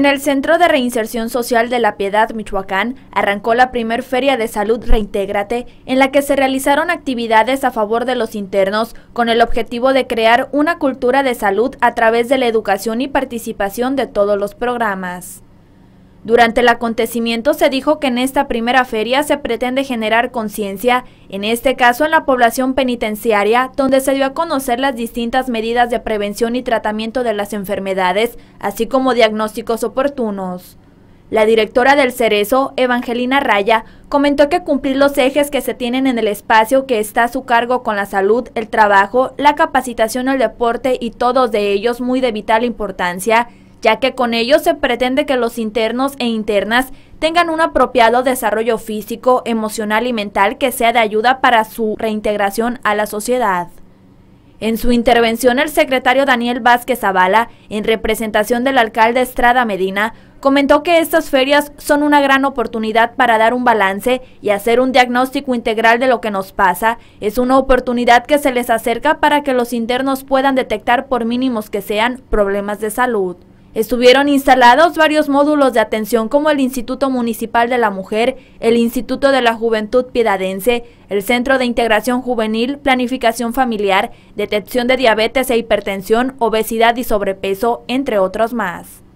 En el Centro de Reinserción Social de La Piedad, Michoacán, arrancó la primer Feria de Salud Reintégrate, en la que se realizaron actividades a favor de los internos, con el objetivo de crear una cultura de salud a través de la educación y participación de todos los programas. Durante el acontecimiento se dijo que en esta primera feria se pretende generar conciencia, en este caso en la población penitenciaria, donde se dio a conocer las distintas medidas de prevención y tratamiento de las enfermedades, así como diagnósticos oportunos. La directora del Cerezo, Evangelina Raya, comentó que cumplir los ejes que se tienen en el espacio que está a su cargo con la salud, el trabajo, la capacitación, el deporte y todos de ellos muy de vital importancia, ya que con ello se pretende que los internos e internas tengan un apropiado desarrollo físico, emocional y mental que sea de ayuda para su reintegración a la sociedad. En su intervención, el secretario Daniel Vázquez Zavala, en representación del alcalde Estrada Medina, comentó que estas ferias son una gran oportunidad para dar un balance y hacer un diagnóstico integral de lo que nos pasa. Es una oportunidad que se les acerca para que los internos puedan detectar, por mínimos que sean, problemas de salud. Estuvieron instalados varios módulos de atención como el Instituto Municipal de la Mujer, el Instituto de la Juventud Piedadense, el Centro de Integración Juvenil, Planificación Familiar, Detección de Diabetes e Hipertensión, Obesidad y Sobrepeso, entre otros más.